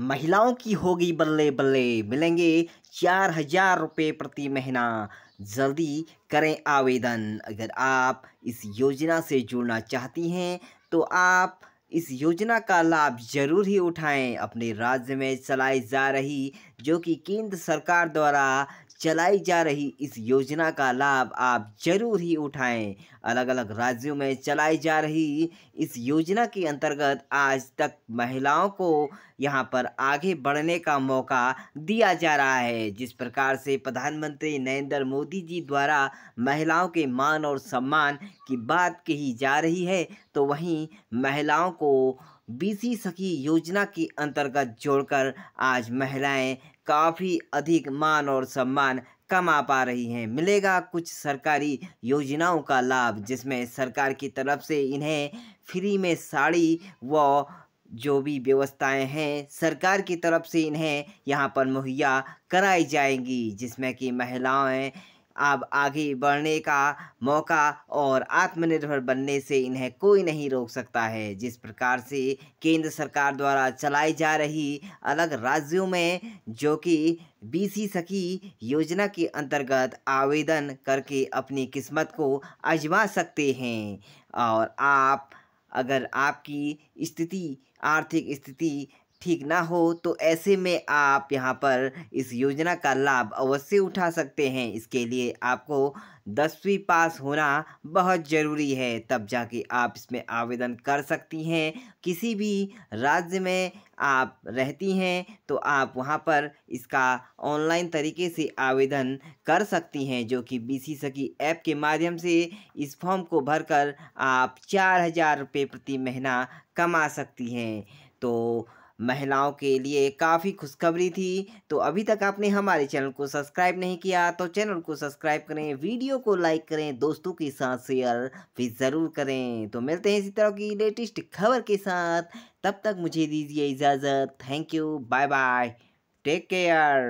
महिलाओं की होगी बल्ले बल्ले मिलेंगे चार हजार रुपये प्रति महीना जल्दी करें आवेदन अगर आप इस योजना से जुड़ना चाहती हैं तो आप इस योजना का लाभ जरूर ही उठाएं अपने राज्य में चलाई जा रही जो कि केंद्र सरकार द्वारा चलाई जा रही इस योजना का लाभ आप जरूर ही उठाएं अलग अलग राज्यों में चलाई जा रही इस योजना के अंतर्गत आज तक महिलाओं को यहां पर आगे बढ़ने का मौका दिया जा रहा है जिस प्रकार से प्रधानमंत्री नरेंद्र मोदी जी द्वारा महिलाओं के मान और सम्मान की बात कही जा रही है तो वहीं महिलाओं को बीसी सखी योजना के अंतर्गत जोड़कर आज महिलाएं काफ़ी अधिक मान और सम्मान कमा पा रही हैं मिलेगा कुछ सरकारी योजनाओं का लाभ जिसमें सरकार की तरफ से इन्हें फ्री में साड़ी व जो भी व्यवस्थाएं हैं सरकार की तरफ से इन्हें यहाँ पर मुहैया कराई जाएंगी जिसमें कि महिलाएं अब आगे बढ़ने का मौका और आत्मनिर्भर बनने से इन्हें कोई नहीं रोक सकता है जिस प्रकार से केंद्र सरकार द्वारा चलाई जा रही अलग राज्यों में जो कि बीसी सखी योजना के अंतर्गत आवेदन करके अपनी किस्मत को आजमा सकते हैं और आप अगर आपकी स्थिति आर्थिक स्थिति ठीक ना हो तो ऐसे में आप यहाँ पर इस योजना का लाभ अवश्य उठा सकते हैं इसके लिए आपको दसवीं पास होना बहुत ज़रूरी है तब जाके आप इसमें आवेदन कर सकती हैं किसी भी राज्य में आप रहती हैं तो आप वहाँ पर इसका ऑनलाइन तरीके से आवेदन कर सकती हैं जो कि बी सी सकी ऐप के माध्यम से इस फॉर्म को भरकर आप चार हज़ार रुपये प्रति महीना कमा सकती हैं तो महिलाओं के लिए काफ़ी खुशखबरी थी तो अभी तक आपने हमारे चैनल को सब्सक्राइब नहीं किया तो चैनल को सब्सक्राइब करें वीडियो को लाइक करें दोस्तों के साथ शेयर भी ज़रूर करें तो मिलते हैं इसी तरह की लेटेस्ट खबर के साथ तब तक मुझे दीजिए इजाज़त thank you bye bye take care